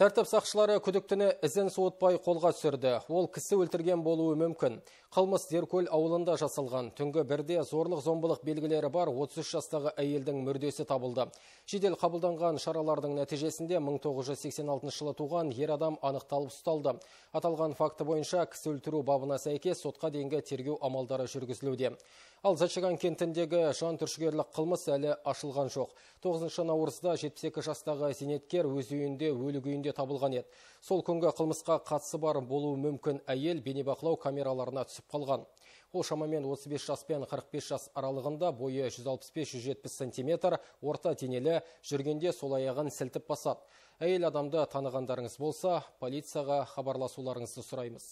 Тәртіп сақшылары күдіктіні ізін суытпай қолға түсірді. Ол кісі өлтірген болуы мүмкін. Қылмыс Деркөл ауылында жасалған. Түнгі бірде зорлық-зомбылық белгілері бар 33 жастағы әйелдің мүрдесі табылды. Жедел қабылданған шаралардың нәтижесінде 1986 жылы туған ер адам анықталып ұсталды. Аталған факты бойынша кісі өлтіру бабына сәйкес сотқа дейінгі тергеу амалдары жүргізілуде. Ал Зачыған кентіндегі жан түршігерлік қылмыс әлі ашылған жоқ. 9 наурызда 72 жастағы зейнеткер өз үйінде өлі күйінде табылған еді сол күнгі қылмысқа қатысы бар болуы мүмкін әйел бейнебақылау камераларына түсіп қалған ол шамамен 35 жас пен 45 жас аралығында бойы 165-170 сантиметр орта денелі жүргенде сол аяғын сілтіп басады әйел адамды танығандарыңыз болса полицияға хабарласуларыңызды сұраймыз